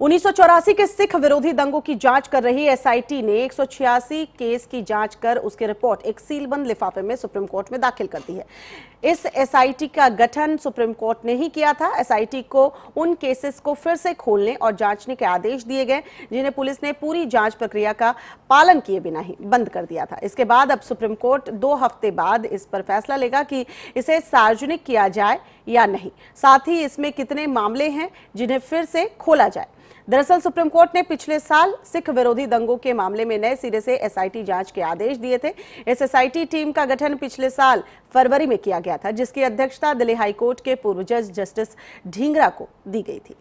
उन्नीस के सिख विरोधी दंगों की जांच कर रही एसआईटी ने 186 केस की जांच कर उसकी रिपोर्ट एक सीलबंद लिफाफे में सुप्रीम कोर्ट में दाखिल कर दी है इस एसआईटी का गठन सुप्रीम कोर्ट ने ही किया था एसआईटी को उन केसेस को फिर से खोलने और जांचने के आदेश दिए गए जिन्हें पुलिस ने पूरी जांच प्रक्रिया का पालन किए बिना ही बंद कर दिया था इसके बाद अब सुप्रीम कोर्ट दो हफ्ते बाद इस पर फैसला लेगा कि इसे सार्वजनिक किया जाए या नहीं साथ ही इसमें कितने मामले हैं जिन्हें फिर से खोला जाए दरअसल सुप्रीम कोर्ट ने पिछले साल सिख विरोधी दंगों के मामले में नए सिरे से एसआईटी जांच के आदेश दिए थे इस एसआईटी टीम का गठन पिछले साल फरवरी में किया गया था जिसकी अध्यक्षता दिल्ली हाईकोर्ट के पूर्व जज जस्टिस ढींगरा को दी गई थी